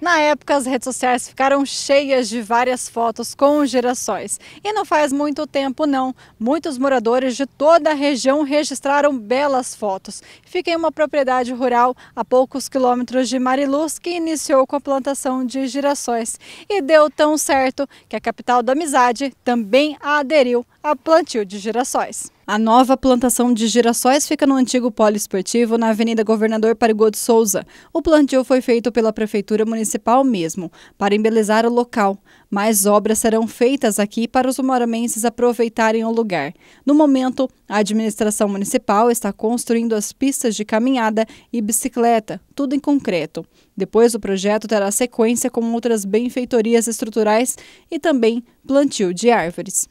Na época, as redes sociais ficaram cheias de várias fotos com girassóis. E não faz muito tempo, não. Muitos moradores de toda a região registraram belas fotos. Fica em uma propriedade rural a poucos quilômetros de Mariluz, que iniciou com a plantação de girassóis. E deu tão certo que a capital da amizade também aderiu a plantio de girassóis. A nova plantação de girassóis fica no antigo polo esportivo na Avenida Governador Parigoto Souza. O plantio foi feito pela Prefeitura Municipal mesmo, para embelezar o local. Mais obras serão feitas aqui para os moramenses aproveitarem o lugar. No momento, a administração municipal está construindo as pistas de caminhada e bicicleta, tudo em concreto. Depois, o projeto terá sequência com outras benfeitorias estruturais e também plantio de árvores.